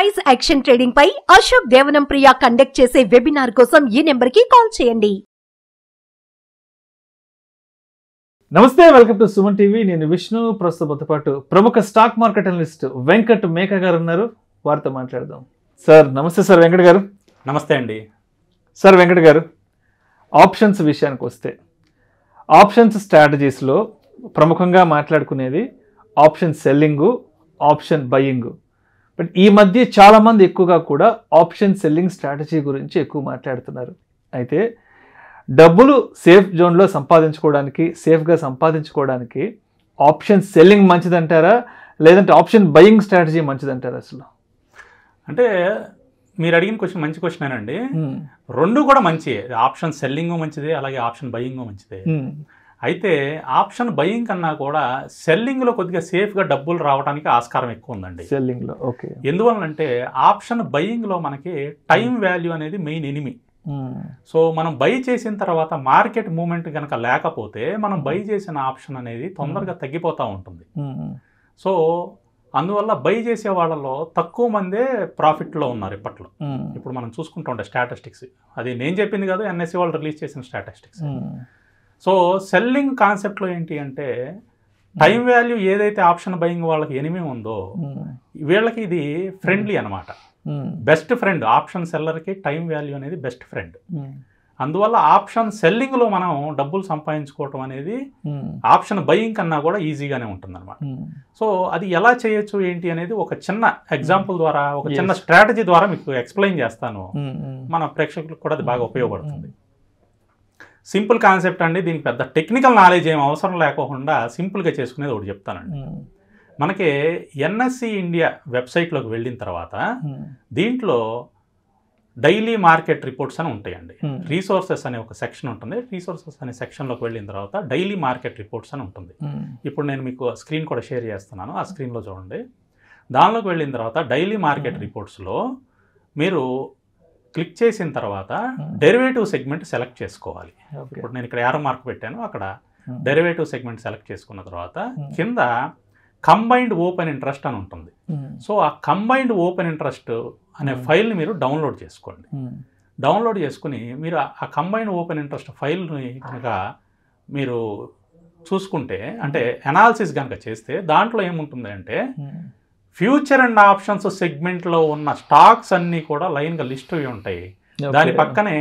Price action trading పై Ashok Devanam Priya conduct చేసే webinar కోసం ఈ నెంబర్ కి కాల్ చేయండి నమస్తే వెల్కమ్ టు సుమన్ టీవీ నేను విష్ణు ప్రస్తుతం పాటు ప్రముఖ స్టాక్ మార్కెట్ అనలిస్ట్ వెంకట్ మేక గారు ఉన్నారు వారితో మాట్లాడదాం సార్ నమస్తే సార్ వెంకట్ గారు నమస్తే అండి సార్ వెంకట్ గారు ఆప్షన్స్ విషయానికి వస్తే ఆప్షన్స్ స్ట్రాటజీస్లో ప్రముఖంగా మాట్లాడుకునేది option selling option buying but ఈ మధ్య చాలామంది ఎక్కువగా కూడా ఆప్షన్ సెల్లింగ్ స్ట్రాటజీ గురించి ఎక్కువ మాట్లాడుతున్నారు అయితే డబ్బులు సేఫ్ జోన్లో సంపాదించుకోవడానికి సేఫ్గా సంపాదించుకోవడానికి ఆప్షన్ సెల్లింగ్ మంచిదంటారా లేదంటే ఆప్షన్ బయింగ్ స్ట్రాటజీ మంచిదంటారా అసలు అంటే మీరు అడిగిన క్వశ్చన్ మంచి క్వశ్చన్ అండి hmm. రెండు కూడా మంచిదే ఆప్షన్ సెల్లింగ్ మంచిదే అలాగే ఆప్షన్ బయింగ్ మంచిదే hmm. అయితే ఆప్షన్ బయింగ్ కన్నా కూడా సెల్లింగ్లో కొద్దిగా సేఫ్గా డబ్బులు రావడానికి ఆస్కారం ఎక్కువ ఉందండి సెల్లింగ్లో ఓకే అంటే ఆప్షన్ బయింగ్లో మనకి టైం hmm. వాల్యూ అనేది మెయిన్ ఎనిమి hmm. సో మనం బై చేసిన తర్వాత మార్కెట్ మూమెంట్ కనుక లేకపోతే మనం బై hmm. చేసిన ఆప్షన్ అనేది తొందరగా తగ్గిపోతూ ఉంటుంది సో అందువల్ల బై చేసే వాళ్ళలో తక్కువ మందే ప్రాఫిట్లో ఉన్నారు ఇప్పట్లో ఇప్పుడు మనం చూసుకుంటూ ఉంటాం స్టాటిస్టిక్స్ అది నేను చెప్పింది కాదు ఎన్ఎస్సి వాళ్ళు రిలీజ్ చేసిన స్టాటిస్టిక్స్ సో సెల్లింగ్ కాన్సెప్ట్లో ఏంటి అంటే టైం hmm. వాల్యూ ఏదైతే ఆప్షన్ బయింగ్ వాళ్ళకి ఎనిమి ఉందో hmm. వీళ్ళకి ఇది ఫ్రెండ్లీ hmm. అనమాట బెస్ట్ ఫ్రెండ్ ఆప్షన్ సెల్లర్కి టైం వాల్యూ అనేది బెస్ట్ ఫ్రెండ్ అందువల్ల ఆప్షన్ సెల్లింగ్లో మనం డబ్బులు సంపాదించుకోవటం అనేది ఆప్షన్ బయింగ్ కన్నా కూడా ఈజీగానే ఉంటుందన్నమాట సో అది ఎలా చేయొచ్చు ఏంటి అనేది ఒక చిన్న ఎగ్జాంపుల్ ద్వారా ఒక చిన్న స్ట్రాటజీ ద్వారా మీకు ఎక్స్ప్లెయిన్ చేస్తాను మన ప్రేక్షకులకు కూడా అది బాగా ఉపయోగపడుతుంది సింపుల్ కాన్సెప్ట్ అండి దీనికి పెద్ద టెక్నికల్ నాలెడ్జ్ ఏం అవసరం లేకోకుండా సింపుల్గా చేసుకునేది ఒకటి చెప్తానండి మనకి ఎన్ఎస్సి ఇండియా వెబ్సైట్లోకి వెళ్ళిన తర్వాత దీంట్లో డైలీ మార్కెట్ రిపోర్ట్స్ అని ఉంటాయండి రీసోర్సెస్ అనే ఒక సెక్షన్ ఉంటుంది రీసోర్సెస్ అనే సెక్షన్లోకి వెళ్ళిన తర్వాత డైలీ మార్కెట్ రిపోర్ట్స్ అని ఉంటుంది ఇప్పుడు నేను మీకు స్క్రీన్ కూడా షేర్ చేస్తున్నాను ఆ స్క్రీన్లో చూడండి దానిలోకి వెళ్ళిన తర్వాత డైలీ మార్కెట్ రిపోర్ట్స్లో మీరు క్లిక్ చేసిన తర్వాత hmm. డెరివేటివ్ సెగ్మెంట్ సెలెక్ట్ చేసుకోవాలి ఇప్పుడు నేను ఇక్కడ ఆరో మార్క్ పెట్టాను అక్కడ hmm. డెరివేటివ్ సెగ్మెంట్ సెలెక్ట్ చేసుకున్న తర్వాత hmm. కింద కంబైన్డ్ ఓపెన్ ఇంట్రెస్ట్ అని ఉంటుంది సో ఆ కంబైన్డ్ ఓపెన్ ఇంట్రెస్ట్ అనే ఫైల్ని మీరు డౌన్లోడ్ చేసుకోండి డౌన్లోడ్ చేసుకుని మీరు ఆ కంబైన్డ్ ఓపెన్ ఇంట్రెస్ట్ ఫైల్ని కనుక మీరు చూసుకుంటే అంటే అనాలిసిస్ కనుక చేస్తే దాంట్లో ఏముంటుంది అంటే ఫ్యూచర్ అండ్ ఆప్షన్స్ సెగ్మెంట్లో ఉన్న స్టాక్స్ అన్నీ కూడా లైన్గా లిస్ట్ అయి ఉంటాయి దాని పక్కనే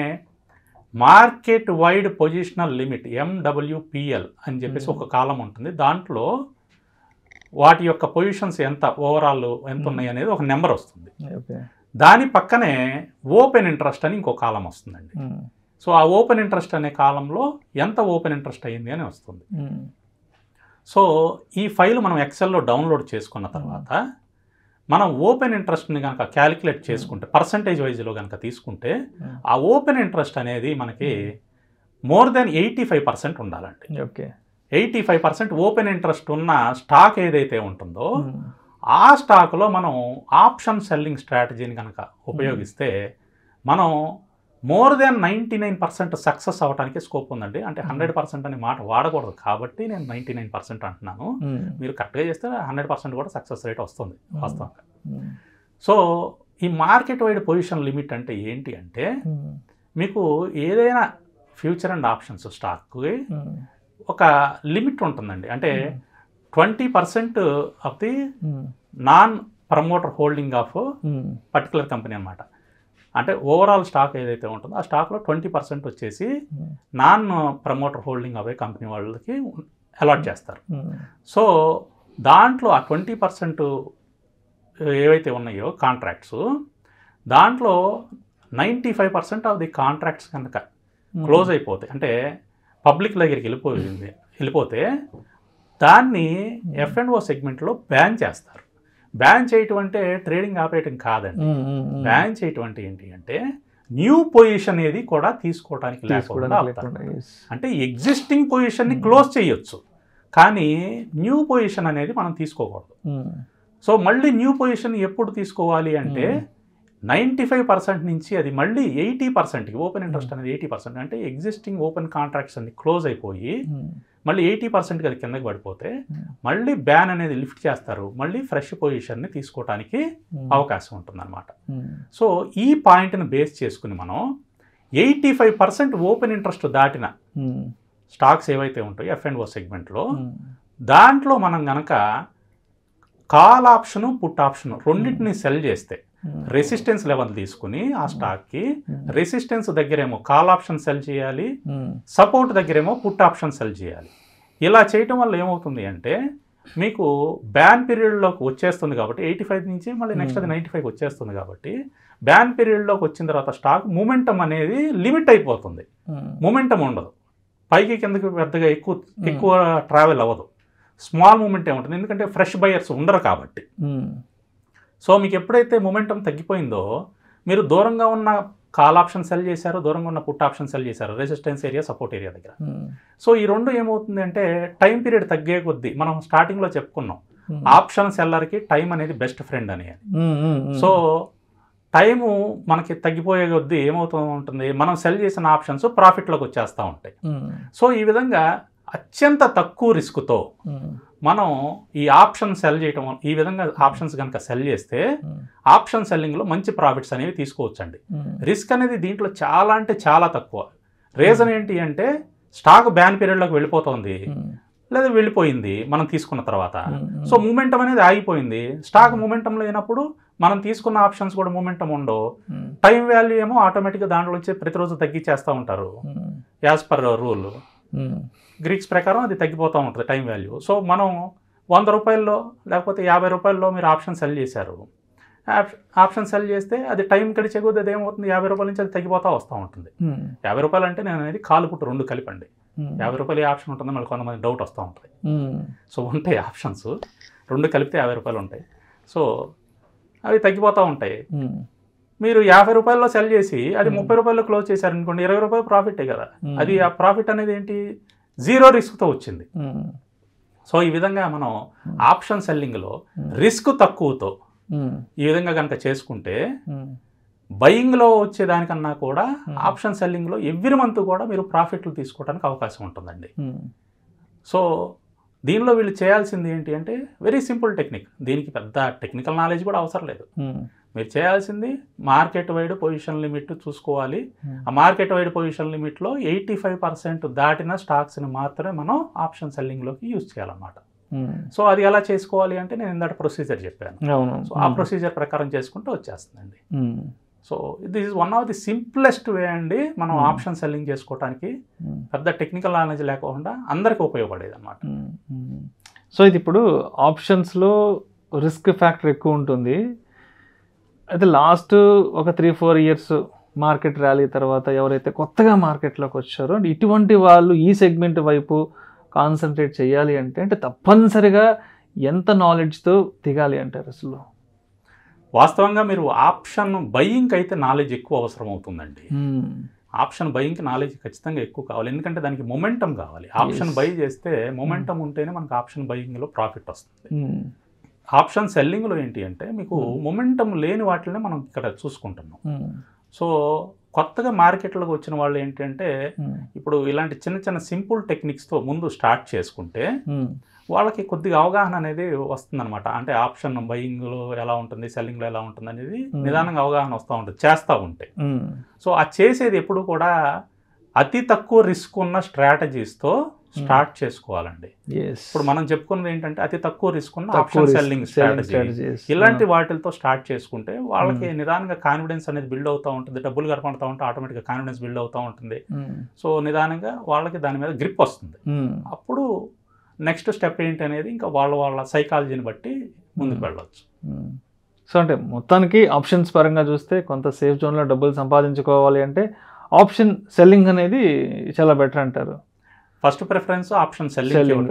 market wide positional limit MWPL అని చెప్పేసి hmm. ఒక కాలం ఉంటుంది దాంట్లో వాటి యొక్క పొజిషన్స్ ఎంత ఓవరాల్ ఎంత hmm. ఉన్నాయి అనేది ఒక నెంబర్ వస్తుంది దాని పక్కనే ఓపెన్ ఇంట్రెస్ట్ అని ఇంకో కాలం వస్తుందండి hmm. సో ఆ ఓపెన్ ఇంట్రెస్ట్ అనే కాలంలో ఎంత ఓపెన్ ఇంట్రెస్ట్ అయ్యింది అని వస్తుంది సో ఈ ఫైల్ మనం ఎక్సెల్లో డౌన్లోడ్ చేసుకున్న తర్వాత మనం ఓపెన్ ఇంట్రెస్ట్ని కనుక క్యాలిక్యులేట్ చేసుకుంటే పర్సంటేజ్ వైజ్లో కనుక తీసుకుంటే ఆ ఓపెన్ ఇంట్రెస్ట్ అనేది మనకి more than eighty five percent ఉండాలండి okay eighty five percent open interest ఉన్న స్టాక్ ఏదైతే ఉంటుందో ఆ స్టాక్లో మనం ఆప్షన్ సెల్లింగ్ స్ట్రాటజీని కనుక ఉపయోగిస్తే మనం more than ninety nine percent success అవడానికి స్కోప్ ఉందండి అంటే హండ్రెడ్ hmm. పర్సెంట్ అనే మాట వాడకూడదు కాబట్టి నేను నైంటీ నైన్ పర్సెంట్ అంటున్నాను hmm. మీరు కరెక్ట్గా చేస్తే హండ్రెడ్ పర్సెంట్ కూడా సక్సెస్ రేట్ వస్తుంది hmm. వాస్తవంగా సో ఈ మార్కెట్ వైడ్ పొజిషన్ లిమిట్ అంటే ఏంటి అంటే మీకు ఏదైనా ఫ్యూచర్ అండ్ ఆప్షన్స్ స్టాక్కి ఒక లిమిట్ ఉంటుందండి అంటే twenty percent of the non promoter holding of particular company అనమాట అంటే ఓవరాల్ స్టాక్ ఏదైతే ఉంటుందో ఆ స్టాక్లో ట్వంటీ పర్సెంట్ వచ్చేసి నాన్ ప్రమోటర్ హోల్డింగ్ అవే కంపెనీ వాళ్ళకి అలాట్ చేస్తారు సో hmm. దాంట్లో ఆ ట్వంటీ పర్సెంట్ ఏవైతే ఉన్నాయో కాంట్రాక్ట్స్ దాంట్లో ninety five percent of the contracts కనుక క్లోజ్ hmm. అయిపోతాయి అంటే పబ్లిక్ దగ్గరికి వెళ్ళిపోయింది వెళ్ళిపోతే దాన్ని ఎఫ్ అండ్ ఓ సెగ్మెంట్లో బ్యాన్ చేస్తారు బ్యాన్ చేయటం అంటే ట్రేడింగ్ ఆపరేటింగ్ కాదండి బ్యాన్ చేయటం అంటే ఏంటి అంటే న్యూ పొజిషన్ అనేది కూడా తీసుకోవడానికి లేకుండా అంటే ఎగ్జిస్టింగ్ పొజిషన్ని క్లోజ్ చేయొచ్చు కానీ న్యూ పొజిషన్ అనేది మనం తీసుకోకూడదు సో మళ్ళీ న్యూ పొజిషన్ ఎప్పుడు తీసుకోవాలి అంటే నైంటీ ఫైవ్ పర్సెంట్ నుంచి అది మళ్ళీ ఎయిటీ పర్సెంట్కి ఓపెన్ ఇంట్రెస్ట్ hmm. అనేది ఎయిటీ పర్సెంట్ అంటే ఎగ్జిస్టింగ్ ఓపెన్ కాంట్రాక్ట్స్ అన్ని క్లోజ్ అయిపోయి hmm. మళ్ళీ ఎయిటీ పర్సెంట్కి అది కిందకి పడిపోతే hmm. మళ్ళీ బ్యాన్ అనేది లిఫ్ట్ చేస్తారు మళ్ళీ ఫ్రెష్ పొజిషన్ని తీసుకోవడానికి అవకాశం ఉంటుందన్నమాట సో ఈ పాయింట్ని బేస్ చేసుకుని మనం eighty five percent open interest దాటిన స్టాక్స్ ఏవైతే ఉంటాయో ఎఫ్ అండ్ ఓ సెగ్మెంట్లో దాంట్లో మనం గనక కాల్ ఆప్షను పుట్ ఆప్షను రెండింటిని సెల్ చేస్తే రెసిస్టెన్స్ hmm. లెవెల్ తీసుకుని ఆ స్టాక్కి hmm. Resistance hmm. దగ్గరేమో కాల్ ఆప్షన్ సెల్ చేయాలి సపోర్ట్ దగ్గరేమో పుట్ ఆప్షన్ సెల్ చేయాలి ఇలా చేయటం వల్ల ఏమవుతుంది అంటే మీకు బ్యాన్ పీరియడ్లోకి వచ్చేస్తుంది కాబట్టి ఎయిటీ ఫైవ్ నుంచి మళ్ళీ నెక్స్ట్ అది నైంటీ ఫైవ్ వచ్చేస్తుంది కాబట్టి బ్యాన్ పీరియడ్లోకి వచ్చిన తర్వాత స్టాక్ మూమెంటం అనేది లిమిట్ అయిపోతుంది మూమెంటం ఉండదు పైకి కిందకి పెద్దగా ఎక్కువ ఎక్కువ ట్రావెల్ అవ్వదు స్మాల్ మూమెంట్ ఉంటుంది ఎందుకంటే ఫ్రెష్ బయర్స్ ఉండరు కాబట్టి సో మీకు ఎప్పుడైతే మొమెంటం తగ్గిపోయిందో మీరు దూరంగా ఉన్న కాల్ ఆప్షన్ సెల్ చేశారు దూరంగా ఉన్న పుట్ ఆప్షన్ సెల్ చేశారు రెసిస్టెన్స్ ఏరియా సపోర్ట్ ఏరియా దగ్గర hmm. సో ఈ రెండు ఏమవుతుంది అంటే టైం పీరియడ్ తగ్గే కొద్దీ మనం స్టార్టింగ్లో చెప్పుకున్నాం ఆప్షన్ hmm. సెల్లర్ కి టైం అనేది బెస్ట్ ఫ్రెండ్ అని hmm, సో టైము మనకి తగ్గిపోయే కొద్దీ ఏమవుతూ ఉంటుంది మనం సెల్ చేసిన ఆప్షన్స్ ప్రాఫిట్లోకి వచ్చేస్తూ ఉంటాయి సో ఈ విధంగా అత్యంత తక్కువ రిస్క్తో మనం ఈ ఆప్షన్ సెల్ చేయటం ఈ విధంగా ఆప్షన్స్ కనుక సెల్ చేస్తే hmm. ఆప్షన్ సెల్లింగ్లో మంచి ప్రాఫిట్స్ అనేవి తీసుకోవచ్చండి hmm. రిస్క్ అనేది దీంట్లో చాలా అంటే చాలా తక్కువ రీజన్ hmm. ఏంటి అంటే స్టాక్ బ్యాన్ పీరియడ్లోకి వెళ్ళిపోతుంది లేదా వెళ్ళిపోయింది మనం తీసుకున్న తర్వాత సో మూమెంటం అనేది ఆగిపోయింది స్టాక్ మూమెంటం లేనప్పుడు మనం తీసుకున్న ఆప్షన్స్ కూడా మూమెంటం ఉండవు టైం వాల్యూ ఏమో ఆటోమేటిక్గా దాంట్లో వచ్చి ప్రతిరోజు తగ్గించేస్తూ ఉంటారు as per rule Hmm. Greeks ప్రకారం అది తగ్గిపోతూ ఉంటుంది టైం వాల్యూ సో మనం వంద రూపాయల్లో లేకపోతే యాభై రూపాయల్లో మీరు ఆప్షన్ సెల్ చేశారు ఆప్షన్ సెల్ చేస్తే అది టైం గడిచే కొద్ది అది ఏమవుతుంది యాభై రూపాయల నుంచి అది తగ్గిపోతూ వస్తూ ఉంటుంది hmm. యాభై రూపాయలు అంటే నేను అనేది కాలు పుట్టు రెండు కలిపండి hmm. యాభై రూపాయలు ఆప్షన్ ఉంటుంది మళ్ళీ కొంతమంది డౌట్ వస్తూ ఉంటుంది సో ఉంటాయి ఆప్షన్స్ రెండు కలిపితే యాభై రూపాయలు ఉంటాయి సో అవి తగ్గిపోతూ ఉంటాయి మీరు యాభై రూపాయల్లో సెల్ చేసి అది hmm. ముప్పై రూపాయల్లో క్లోజ్ చేశారు అనుకోండి ఇరవై రూపాయలు ప్రాఫిటే కదా hmm. అది ఆ ప్రాఫిట్ అనేది ఏంటి జీరో రిస్క్తో వచ్చింది hmm. సో ఈ విధంగా మనం ఆప్షన్ సెల్లింగ్లో రిస్క్ తక్కువతో ఈ విధంగా కనుక చేసుకుంటే బయింగ్లో వచ్చేదానికన్నా కూడా ఆప్షన్ సెల్లింగ్లో ఎవ్రీ మంత్ కూడా మీరు ప్రాఫిట్లు తీసుకోవడానికి అవకాశం ఉంటుందండి సో దీనిలో వీళ్ళు చేయాల్సింది ఏంటి అంటే వెరీ సింపుల్ టెక్నిక్ దీనికి పెద్ద టెక్నికల్ నాలెడ్జ్ కూడా అవసరం లేదు మీరు చేయాల్సింది మార్కెట్ వైడ్ పొజిషన్ లిమిట్ చూసుకోవాలి hmm. ఆ మార్కెట్ వైడ్ పొజిషన్ లిమిట్లో ఎయిటీ ఫైవ్ పర్సెంట్ దాటిన స్టాక్స్ని మాత్రమే మనం ఆప్షన్ సెల్లింగ్లోకి యూజ్ చేయాలన్నమాట hmm. సో అది ఎలా చేసుకోవాలి అంటే నేను ఇందాక ప్రొసీజర్ చెప్పాను సో ఆ ప్రొసీజర్ hmm. ప్రకారం చేసుకుంటూ వచ్చేస్తుందండి so this is one of the simplest way అండి మనం ఆప్షన్ సెల్లింగ్ చేసుకోవడానికి పెద్ద టెక్నికల్ నాలెడ్జ్ లేకుండా అందరికీ ఉపయోగపడేది అనమాట సో ఇది ఇప్పుడు ఆప్షన్స్లో రిస్క్ ఫ్యాక్టర్ ఎక్కువ ఉంటుంది అయితే లాస్ట్ ఒక three four years market rally తర్వాత ఎవరైతే కొత్తగా మార్కెట్లోకి వచ్చారో ఇటువంటి వాళ్ళు ఈ సెగ్మెంట్ వైపు కాన్సన్ట్రేట్ చేయాలి అంటే అంటే తప్పనిసరిగా ఎంత నాలెడ్జ్తో దిగాలి అంటారు అసలు వాస్తవంగా మీరు ఆప్షన్ బయ్యింగ్ అయితే నాలెడ్జ్ ఎక్కువ అవసరం అవుతుందండి ఆప్షన్ బయ్యింగ్కి నాలెడ్జ్ ఖచ్చితంగా ఎక్కువ కావాలి ఎందుకంటే దానికి మొమెంటం కావాలి ఆప్షన్ బై చేస్తే మొమెంటం hmm. ఉంటేనే మనకు ఆప్షన్ బయ్యింగ్లో ప్రాఫిట్ వస్తుంది hmm. ఆప్షన్ సెల్లింగ్లో ఏంటి అంటే మీకు మొమెంటం లేని వాటినే మనం ఇక్కడ చూసుకుంటున్నాం సో కొత్తగా మార్కెట్లోకి వచ్చిన వాళ్ళు ఏంటంటే ఇప్పుడు ఇలాంటి చిన్న చిన్న సింపుల్ టెక్నిక్స్తో ముందు స్టార్ట్ చేసుకుంటే వాళ్ళకి కొద్దిగా అవగాహన అనేది వస్తుందన్నమాట అంటే ఆప్షన్ బయింగ్లో ఎలా ఉంటుంది సెల్లింగ్లో ఎలా ఉంటుంది అనేది నిదానంగా అవగాహన వస్తూ ఉంటుంది చేస్తూ ఉంటే సో ఆ చేసేది ఎప్పుడు కూడా అతి తక్కువ రిస్క్ ఉన్న స్ట్రాటజీస్తో స్టార్ట్ చేసుకోవాలండి ఇప్పుడు మనం చెప్పుకున్నది ఏంటంటే అతి తక్కువ రిస్క్ ఉన్న ఆప్షన్ సెల్లింగ్ స్ట్రాటజీ ఇలాంటి uh-huh. వాటితో స్టార్ట్ చేసుకుంటే వాళ్ళకి hmm. నిదానంగా కాన్ఫిడెన్స్ అనేది బిల్డ్ అవుతూ ఉంటుంది డబ్బులు గడపడతా ఉంటే ఆటోమేటిక్గా కాన్ఫిడెన్స్ బిల్డ్ అవుతూ ఉంటుంది hmm. సో నిదానంగా వాళ్ళకి దాని మీద గ్రిప్ వస్తుంది hmm. అప్పుడు నెక్స్ట్ స్టెప్ ఏంటి అనేది ఇంకా వాళ్ళ వాళ్ళ సైకాలజీని బట్టి ముందుకు వెళ్ళవచ్చు సో అంటే మొత్తానికి ఆప్షన్స్ పరంగా చూస్తే కొంత సేఫ్ జోన్లో డబ్బులు సంపాదించుకోవాలి అంటే ఆప్షన్ సెల్లింగ్ అనేది చాలా బెటర్ అంటారు first preference option selling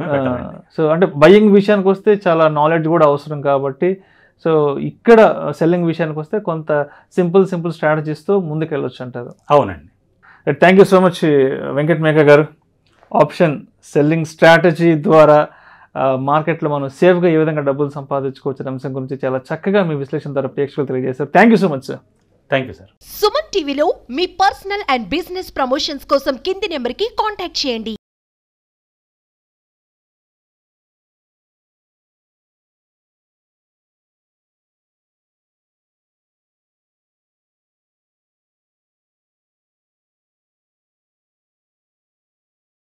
so అంటే బయ్యింగ్ విషయానికి వస్తే చాలా నాలెడ్జ్ కూడా అవసరం కాబట్టి సో ఇక్కడ సెల్లింగ్ విషయానికి వస్తే కొంత సింపుల్ సింపుల్ స్ట్రాటజీస్తో ముందుకెళ్ళొచ్చు అంటారు అవునండి thank you so much Venkat Megha గారు ఆప్షన్ సెల్లింగ్ స్ట్రాటజీ ద్వారా మార్కెట్లో మనం సేఫ్గా ఏ విధంగా డబ్బులు సంపాదించుకోవచ్చు అంశం గురించి చాలా చక్కగా మీ విశ్లేషణ ద్వారా ప్రేక్షకులు తెలియజేశారు thank you so much sir thank you sir Suman టీవీలో మీ పర్సనల్ అండ్ బిజినెస్ ప్రమోషన్స్ కోసం కింది నెంబర్కి కాంటాక్ట్ చేయండి